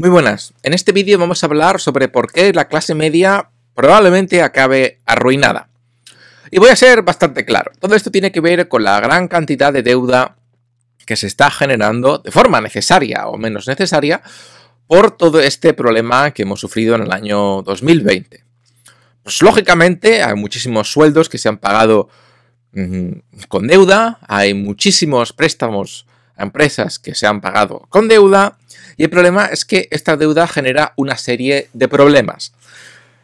Muy buenas, en este vídeo vamos a hablar sobre por qué la clase media probablemente acabe arruinada. Y voy a ser bastante claro, todo esto tiene que ver con la gran cantidad de deuda que se está generando de forma necesaria o menos necesaria por todo este problema que hemos sufrido en el año 2020. Pues lógicamente hay muchísimos sueldos que se han pagado mm, con deuda, hay muchísimos préstamos empresas que se han pagado con deuda y el problema es que esta deuda genera una serie de problemas.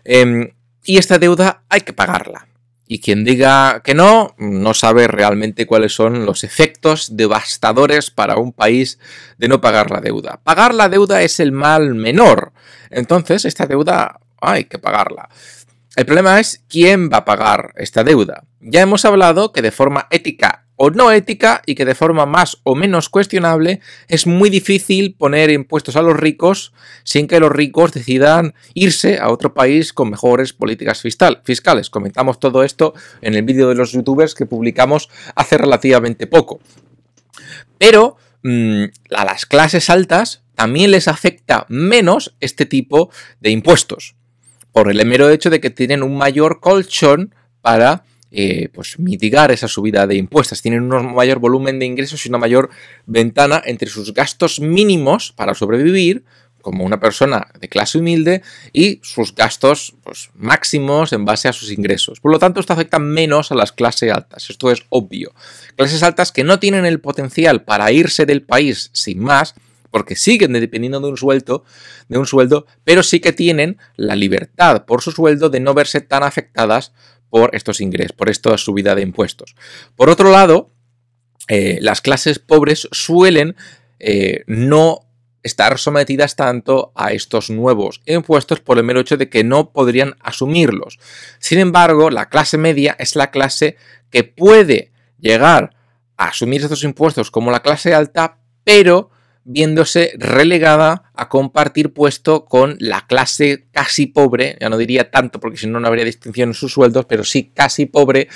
Em, y esta deuda hay que pagarla. Y quien diga que no, no sabe realmente cuáles son los efectos devastadores para un país de no pagar la deuda. Pagar la deuda es el mal menor. Entonces, esta deuda hay que pagarla. El problema es quién va a pagar esta deuda. Ya hemos hablado que de forma ética o no ética y que de forma más o menos cuestionable es muy difícil poner impuestos a los ricos sin que los ricos decidan irse a otro país con mejores políticas fiscales. Comentamos todo esto en el vídeo de los youtubers que publicamos hace relativamente poco. Pero mm, a las clases altas también les afecta menos este tipo de impuestos, por el mero hecho de que tienen un mayor colchón para eh, pues mitigar esa subida de impuestos. Tienen un mayor volumen de ingresos y una mayor ventana entre sus gastos mínimos para sobrevivir como una persona de clase humilde y sus gastos pues, máximos en base a sus ingresos. Por lo tanto, esto afecta menos a las clases altas, esto es obvio. Clases altas que no tienen el potencial para irse del país sin más, porque siguen dependiendo de un de un sueldo, pero sí que tienen la libertad por su sueldo de no verse tan afectadas por estos ingresos, por esta subida de impuestos. Por otro lado, eh, las clases pobres suelen eh, no estar sometidas tanto a estos nuevos impuestos por el mero hecho de que no podrían asumirlos. Sin embargo, la clase media es la clase que puede llegar a asumir estos impuestos como la clase alta, pero viéndose relegada a compartir puesto con la clase casi pobre, ya no diría tanto porque si no no habría distinción en sus sueldos, pero sí casi pobre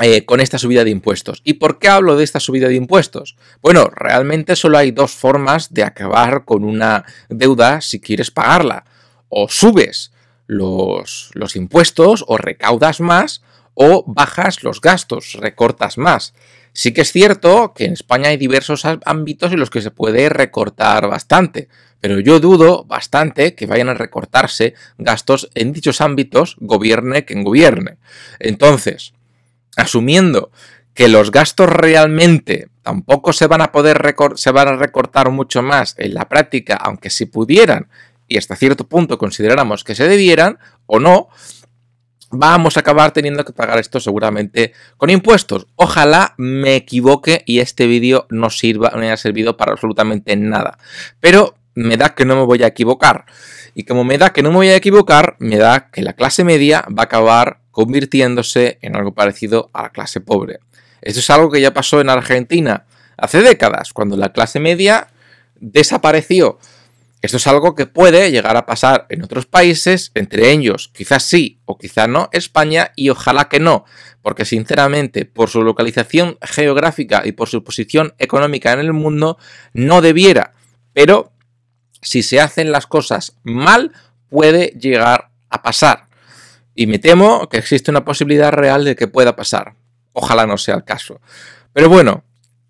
eh, con esta subida de impuestos. ¿Y por qué hablo de esta subida de impuestos? Bueno, realmente solo hay dos formas de acabar con una deuda si quieres pagarla. O subes los impuestos o recaudas más o bajas los gastos, recortas más. Sí que es cierto que en España hay diversos ámbitos en los que se puede recortar bastante, pero yo dudo bastante que vayan a recortarse gastos en dichos ámbitos, gobierne quien gobierne. Entonces, asumiendo que los gastos realmente tampoco se van a poder se van a recortar mucho más en la práctica, aunque si pudieran y hasta cierto punto consideráramos que se debieran o no, vamos a acabar teniendo que pagar esto seguramente con impuestos. Ojalá me equivoque y este vídeo no sirva, no haya servido para absolutamente nada. Pero me da que no me voy a equivocar. Y como me da que no me voy a equivocar, me da que la clase media va a acabar convirtiéndose en algo parecido a la clase pobre. Esto es algo que ya pasó en Argentina hace décadas, cuando la clase media desapareció esto es algo que puede llegar a pasar en otros países, entre ellos quizás sí o quizás no España y ojalá que no, porque sinceramente por su localización geográfica y por su posición económica en el mundo no debiera, pero si se hacen las cosas mal puede llegar a pasar. Y me temo que existe una posibilidad real de que pueda pasar. Ojalá no sea el caso. Pero bueno,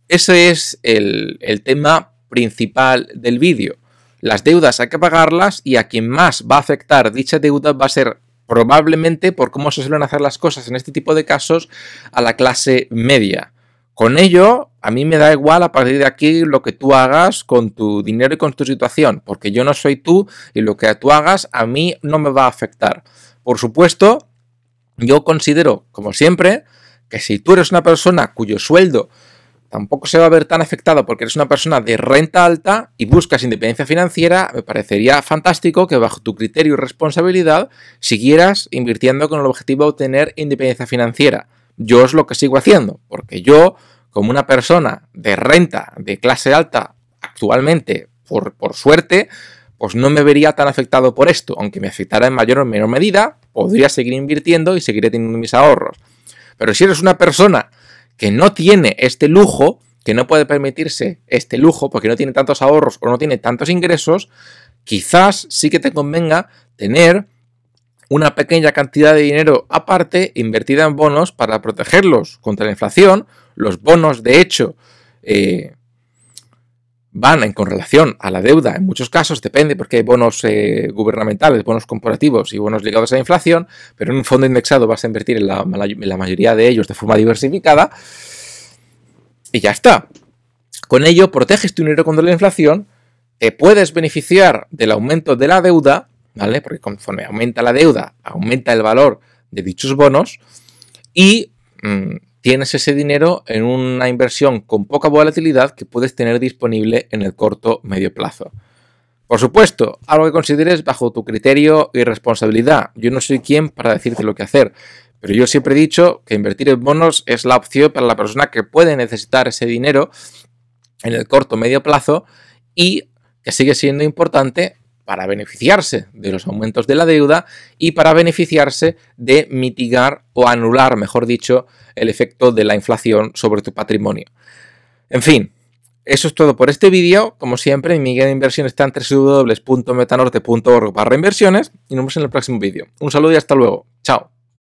ese es el, el tema principal del vídeo las deudas hay que pagarlas y a quien más va a afectar dicha deuda va a ser probablemente, por cómo se suelen hacer las cosas en este tipo de casos, a la clase media. Con ello, a mí me da igual a partir de aquí lo que tú hagas con tu dinero y con tu situación, porque yo no soy tú y lo que tú hagas a mí no me va a afectar. Por supuesto, yo considero, como siempre, que si tú eres una persona cuyo sueldo tampoco se va a ver tan afectado porque eres una persona de renta alta y buscas independencia financiera, me parecería fantástico que bajo tu criterio y responsabilidad siguieras invirtiendo con el objetivo de obtener independencia financiera. Yo es lo que sigo haciendo, porque yo, como una persona de renta de clase alta actualmente, por, por suerte, pues no me vería tan afectado por esto, aunque me afectara en mayor o menor medida, podría seguir invirtiendo y seguiré teniendo mis ahorros. Pero si eres una persona que no tiene este lujo, que no puede permitirse este lujo porque no tiene tantos ahorros o no tiene tantos ingresos, quizás sí que te convenga tener una pequeña cantidad de dinero aparte invertida en bonos para protegerlos contra la inflación. Los bonos, de hecho, eh, van con relación a la deuda, en muchos casos depende porque hay bonos eh, gubernamentales, bonos corporativos y bonos ligados a la inflación, pero en un fondo indexado vas a invertir en la, mayoría de ellos de forma diversificada y ya está. Con ello proteges tu dinero contra la inflación, te puedes beneficiar del aumento de la deuda, ¿vale? Porque conforme aumenta la deuda, aumenta el valor de dichos bonos y mm, tienes ese dinero en una inversión con poca volatilidad que puedes tener disponible en el corto medio plazo. Por supuesto, algo que consideres bajo tu criterio y responsabilidad. Yo no soy quien para decirte lo que hacer, pero yo siempre he dicho que invertir en bonos es la opción para la persona que puede necesitar ese dinero en el corto medio plazo y que sigue siendo importante para beneficiarse de los aumentos de la deuda y para beneficiarse de mitigar o anular, mejor dicho, el efecto de la inflación sobre tu patrimonio. En fin, eso es todo por este vídeo. Como siempre, mi guía de Inversiones está en www.metanorte.org inversiones y nos vemos en el próximo vídeo. Un saludo y hasta luego. Chao.